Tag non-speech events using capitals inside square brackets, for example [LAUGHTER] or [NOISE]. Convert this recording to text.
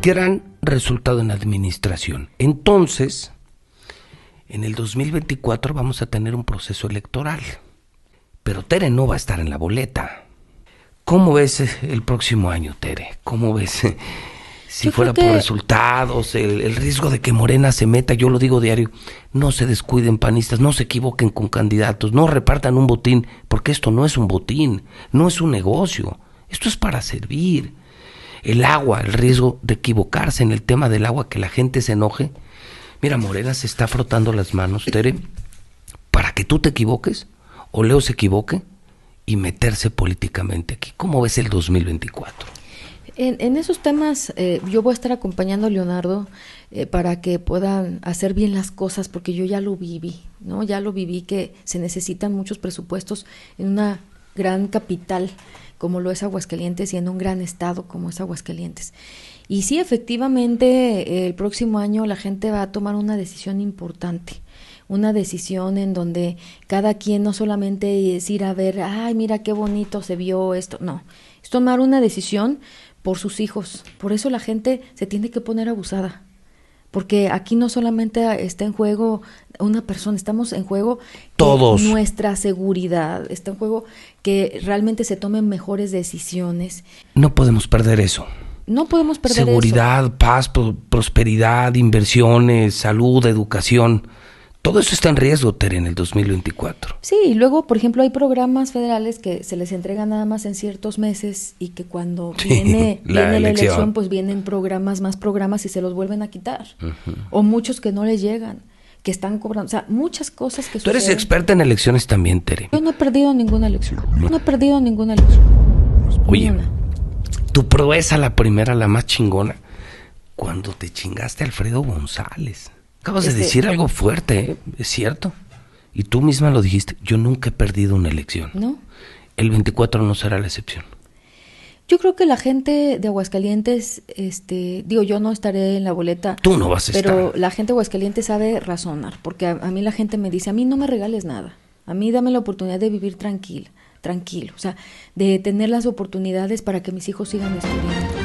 gran resultado en administración. Entonces, en el 2024 vamos a tener un proceso electoral, pero Tere no va a estar en la boleta. ¿Cómo ves el próximo año, Tere? ¿Cómo ves [LAUGHS] si fuera por resultados, el, el, riesgo de que Morena se meta, yo lo digo diario, no se descuiden panistas, no se equivoquen con candidatos, no repartan un botín, porque esto no es un botín, no es un negocio, esto es para servir el agua, el riesgo de equivocarse en el tema del agua, que la gente se enoje. Mira, Morena se está frotando las manos, Tere, para que tú te equivoques o Leo se equivoque y meterse políticamente aquí. ¿Cómo ves el 2024? En, en esos temas eh, yo voy a estar acompañando a Leonardo eh, para que puedan hacer bien las cosas porque yo ya lo viví, ¿no? Ya lo viví que se necesitan muchos presupuestos en una gran capital como lo es Aguascalientes y en un gran estado como es Aguascalientes. Y sí, efectivamente, eh, el próximo año la gente va a tomar una decisión importante una decisión en donde cada quien no solamente es ir a ver, ay, mira qué bonito se vio esto, no, es tomar una decisión por sus hijos. Por eso la gente se tiene que poner abusada porque aquí no solamente está en juego una persona, estamos en juego nuestra seguridad, está en juego que realmente se tomen mejores decisiones. No podemos perder eso. No podemos perder seguridad, paz, prosperidad, inversiones, salud, educación. Todo eso está en riesgo, Tere, en el 2024. Sí, y luego, por ejemplo, hay programas federales que se les entregan nada más en ciertos meses y que cuando [LAUGHS] viene, la, elección. pues vienen programas, más programas y se los vuelven a quitar. O muchos que no les llegan, que están cobrando. O sea, muchas cosas que Tú eres experta en elecciones también, Tere. Yo no he perdido ninguna elección. No he perdido ninguna elección. Oye, tu proeza, la primera, la más chingona, cuando te chingaste Alfredo González. Acabas de este, decir algo fuerte, ¿eh? es cierto. Y tú misma lo dijiste, yo nunca he perdido una elección. ¿No? El 24 no será la excepción. Yo creo que la gente de Aguascalientes, este, digo, yo no estaré en la boleta. Tú no vas a pero estar. Pero la gente de Aguascalientes sabe razonar, porque a, mí la gente me dice, a mí no me regales nada, a mí dame la oportunidad de vivir tranquila, tranquilo, o sea, de tener las oportunidades para que mis hijos sigan estudiando.